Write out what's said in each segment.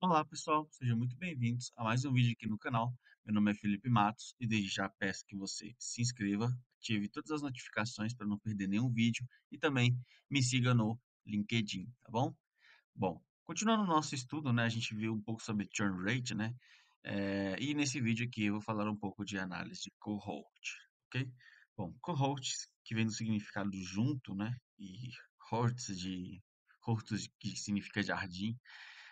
Olá pessoal, sejam muito bem-vindos a mais um vídeo aqui no canal. Meu nome é Felipe Matos e desde já peço que você se inscreva, ative todas as notificações para não perder nenhum vídeo e também me siga no LinkedIn, tá bom? Bom, continuando o nosso estudo, né, a gente viu um pouco sobre churn rate, né? É, e nesse vídeo aqui eu vou falar um pouco de análise de cohort, ok? Bom, cohort, que vem do significado junto, né? E hortes de hortos que significa jardim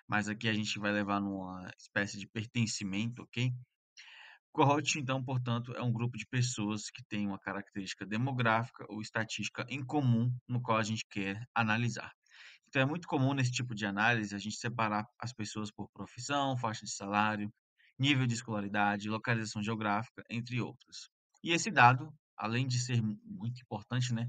mas aqui a gente vai levar numa espécie de pertencimento, ok? Cohort, então, portanto, é um grupo de pessoas que tem uma característica demográfica ou estatística em comum no qual a gente quer analisar. Então, é muito comum nesse tipo de análise a gente separar as pessoas por profissão, faixa de salário, nível de escolaridade, localização geográfica, entre outras. E esse dado, além de ser muito importante, né,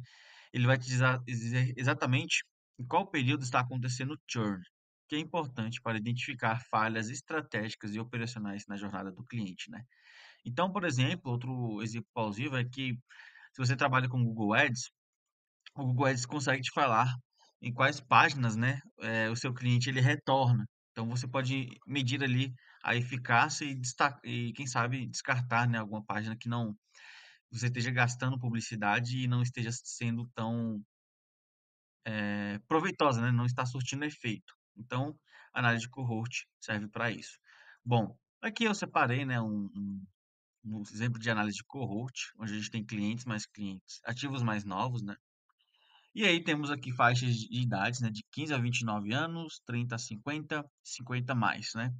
ele vai te dizer exatamente em qual período está acontecendo o churn, que é importante para identificar falhas estratégicas e operacionais na jornada do cliente, né? Então, por exemplo, outro exemplo plausível é que se você trabalha com Google Ads, o Google Ads consegue te falar em quais páginas, né, é, o seu cliente ele retorna. Então, você pode medir ali a eficácia e, e quem sabe descartar, né, alguma página que não você esteja gastando publicidade e não esteja sendo tão é, proveitosa, né? não está surtindo efeito. Então, análise de cohort serve para isso. Bom, aqui eu separei né, um, um, um, exemplo de análise de cohort, onde a gente tem clientes mais clientes, ativos mais novos, né? E aí temos aqui faixas de idades, né, de 15 a 29 anos, 30 a 50, 50 mais, né?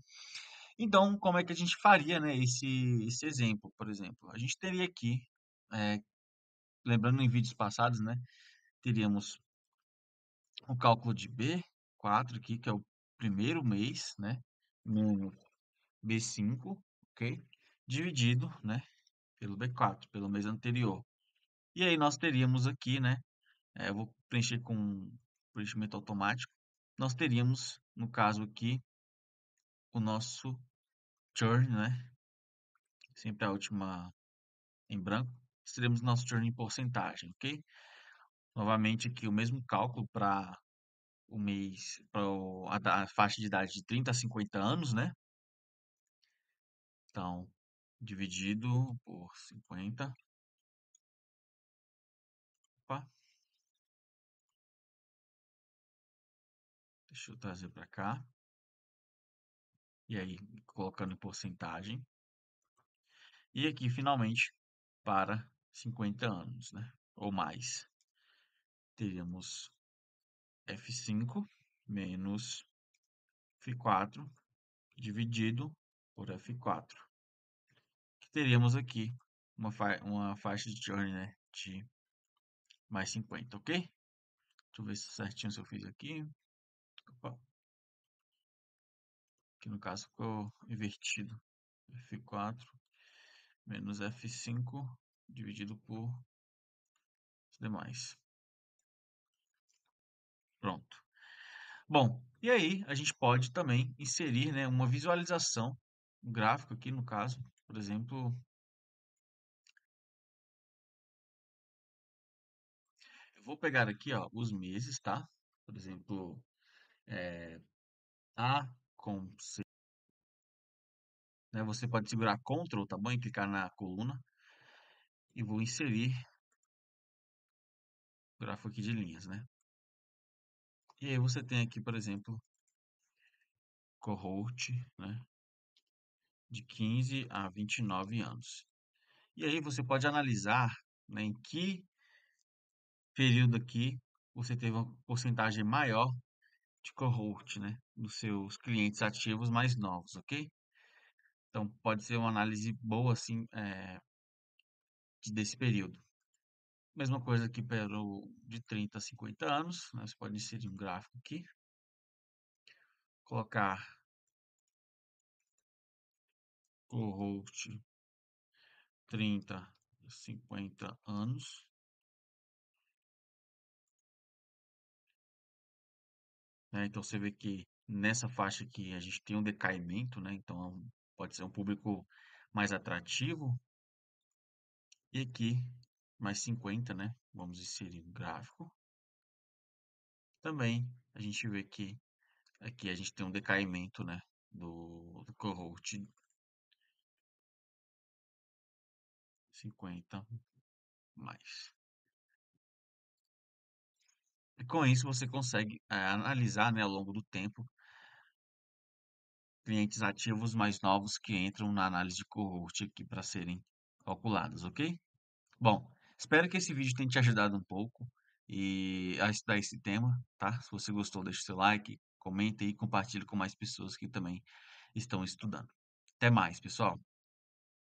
Então, como é que a gente faria né, esse, esse exemplo, por exemplo? A gente teria aqui, é, lembrando em vídeos passados, né, teríamos o cálculo de B, 4 aqui, que é o primeiro mês, né? No B5, ok? Dividido, né? Pelo B4, pelo mês anterior. E aí nós teríamos aqui, né? É, eu vou preencher com preenchimento automático. Nós teríamos, no caso aqui, o nosso churn, né? Sempre a última em branco. Teremos nosso churn em porcentagem, ok? Novamente aqui o mesmo cálculo para o mês para a, a faixa de idade de 30 a 50 anos, né? Então, dividido por 50. Opa. Deixa eu trazer para cá. E aí, colocando em porcentagem. E aqui, finalmente, para 50 anos, né? Ou mais. Teríamos F5 menos F4 dividido por F4. Que teríamos aqui uma, fa uma faixa de Journey né, de mais 50, ok? Deixa eu ver certinho se eu fiz aqui. Opa. Aqui no caso ficou invertido. F4 menos F5 dividido por os demais. Pronto. Bom, e aí a gente pode também inserir, né, uma visualização, um gráfico aqui no caso, por exemplo, eu vou pegar aqui, ó, os meses, tá? Por exemplo, é, A com C. Né, você pode segurar Ctrl, tá bom? E clicar na coluna. E vou inserir o gráfico aqui de linhas, né? E aí você tem aqui, por exemplo, cohort, né, de 15 a 29 anos. E aí você pode analisar né, em que período aqui você teve uma porcentagem maior de cohort, né, dos seus clientes ativos mais novos, ok? Então pode ser uma análise boa assim é, desse período. Mesma coisa aqui para o de 30 a 50 anos. Né? Você pode inserir um gráfico aqui. Colocar cohort 30 a 50 anos. Né? Então você vê que nessa faixa aqui a gente tem um decaimento, né? Então é pode ser um público mais atrativo. E aqui mais 50, né? Vamos inserir um gráfico. Também a gente vê que aqui a gente tem um decaimento, né? Do, do cohort 50 mais. E com isso você consegue é, analisar né, ao longo do tempo clientes ativos mais novos que entram na análise de cohort aqui para serem calculados, ok? Bom, Espero que esse vídeo tenha te ajudado um pouco e a estudar esse tema, tá? Se você gostou, deixa o seu like, comenta e compartilhe com mais pessoas que também estão estudando. Até mais, pessoal!